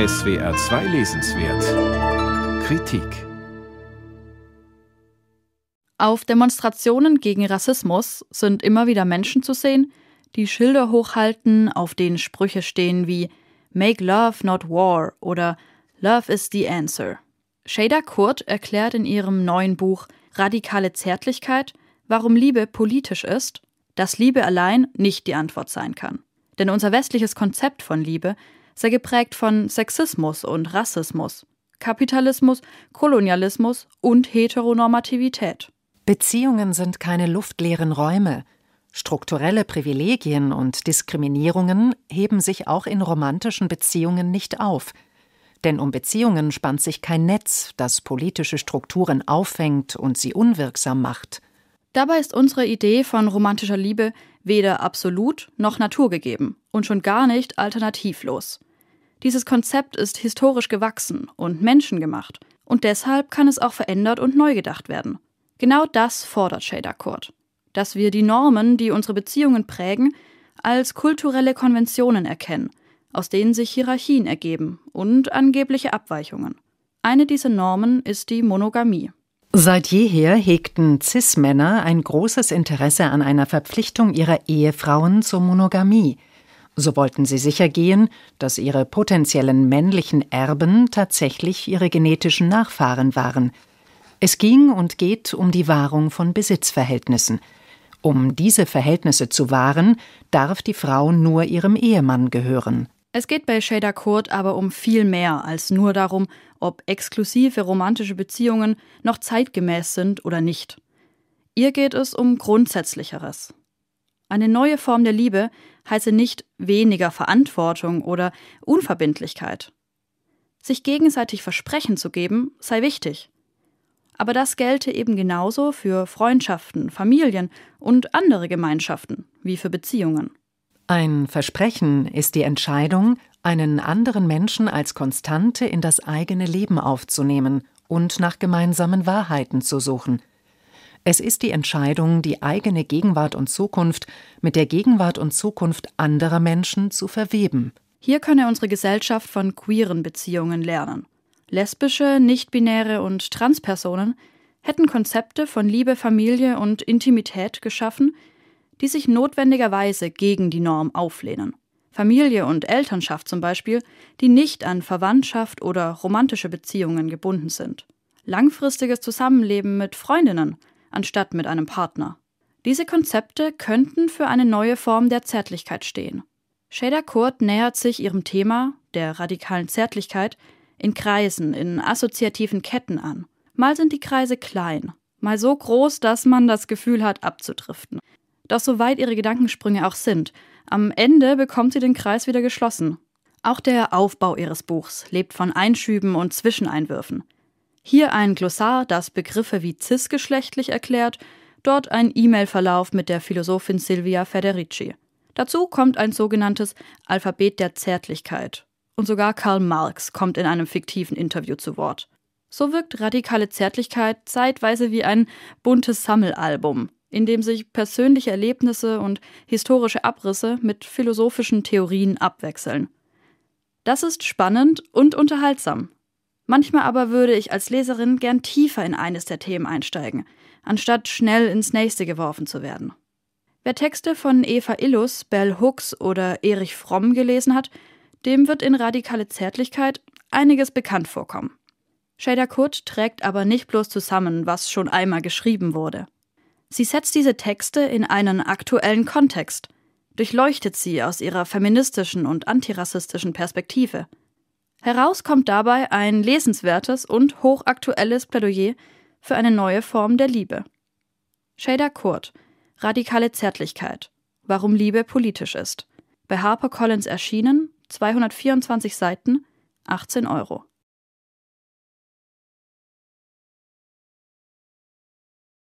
SWR 2 Lesenswert Kritik Auf Demonstrationen gegen Rassismus sind immer wieder Menschen zu sehen, die Schilder hochhalten, auf denen Sprüche stehen wie Make Love, not War oder Love is the Answer. Shader Kurt erklärt in ihrem neuen Buch Radikale Zärtlichkeit, warum Liebe politisch ist, dass Liebe allein nicht die Antwort sein kann. Denn unser westliches Konzept von Liebe sei geprägt von Sexismus und Rassismus, Kapitalismus, Kolonialismus und Heteronormativität. Beziehungen sind keine luftleeren Räume. Strukturelle Privilegien und Diskriminierungen heben sich auch in romantischen Beziehungen nicht auf. Denn um Beziehungen spannt sich kein Netz, das politische Strukturen auffängt und sie unwirksam macht. Dabei ist unsere Idee von romantischer Liebe weder absolut noch naturgegeben und schon gar nicht alternativlos. Dieses Konzept ist historisch gewachsen und menschengemacht und deshalb kann es auch verändert und neu gedacht werden. Genau das fordert Shader Court, dass wir die Normen, die unsere Beziehungen prägen, als kulturelle Konventionen erkennen, aus denen sich Hierarchien ergeben und angebliche Abweichungen. Eine dieser Normen ist die Monogamie. Seit jeher hegten CIS-Männer ein großes Interesse an einer Verpflichtung ihrer Ehefrauen zur Monogamie. So wollten sie sichergehen, dass ihre potenziellen männlichen Erben tatsächlich ihre genetischen Nachfahren waren. Es ging und geht um die Wahrung von Besitzverhältnissen. Um diese Verhältnisse zu wahren, darf die Frau nur ihrem Ehemann gehören. Es geht bei Shader Court aber um viel mehr als nur darum, ob exklusive romantische Beziehungen noch zeitgemäß sind oder nicht. Ihr geht es um Grundsätzlicheres. Eine neue Form der Liebe, heiße nicht weniger Verantwortung oder Unverbindlichkeit. Sich gegenseitig Versprechen zu geben, sei wichtig. Aber das gelte eben genauso für Freundschaften, Familien und andere Gemeinschaften wie für Beziehungen. Ein Versprechen ist die Entscheidung, einen anderen Menschen als Konstante in das eigene Leben aufzunehmen und nach gemeinsamen Wahrheiten zu suchen, es ist die Entscheidung, die eigene Gegenwart und Zukunft mit der Gegenwart und Zukunft anderer Menschen zu verweben. Hier könne unsere Gesellschaft von queeren Beziehungen lernen. Lesbische, nichtbinäre und Transpersonen hätten Konzepte von Liebe, Familie und Intimität geschaffen, die sich notwendigerweise gegen die Norm auflehnen. Familie und Elternschaft zum Beispiel, die nicht an Verwandtschaft oder romantische Beziehungen gebunden sind. Langfristiges Zusammenleben mit Freundinnen, anstatt mit einem Partner. Diese Konzepte könnten für eine neue Form der Zärtlichkeit stehen. Shader Kurt nähert sich ihrem Thema, der radikalen Zärtlichkeit, in Kreisen, in assoziativen Ketten an. Mal sind die Kreise klein, mal so groß, dass man das Gefühl hat, abzudriften. Doch so weit ihre Gedankensprünge auch sind, am Ende bekommt sie den Kreis wieder geschlossen. Auch der Aufbau ihres Buchs lebt von Einschüben und Zwischeneinwürfen. Hier ein Glossar, das Begriffe wie cisgeschlechtlich erklärt, dort ein E-Mail-Verlauf mit der Philosophin Silvia Federici. Dazu kommt ein sogenanntes Alphabet der Zärtlichkeit. Und sogar Karl Marx kommt in einem fiktiven Interview zu Wort. So wirkt radikale Zärtlichkeit zeitweise wie ein buntes Sammelalbum, in dem sich persönliche Erlebnisse und historische Abrisse mit philosophischen Theorien abwechseln. Das ist spannend und unterhaltsam, Manchmal aber würde ich als Leserin gern tiefer in eines der Themen einsteigen, anstatt schnell ins nächste geworfen zu werden. Wer Texte von Eva Illus, Bell Hooks oder Erich Fromm gelesen hat, dem wird in radikale Zärtlichkeit einiges bekannt vorkommen. Shader Kurt trägt aber nicht bloß zusammen, was schon einmal geschrieben wurde. Sie setzt diese Texte in einen aktuellen Kontext, durchleuchtet sie aus ihrer feministischen und antirassistischen Perspektive Heraus kommt dabei ein lesenswertes und hochaktuelles Plädoyer für eine neue Form der Liebe. Shader Kurt, Radikale Zärtlichkeit, warum Liebe politisch ist. Bei HarperCollins erschienen, 224 Seiten, 18 Euro.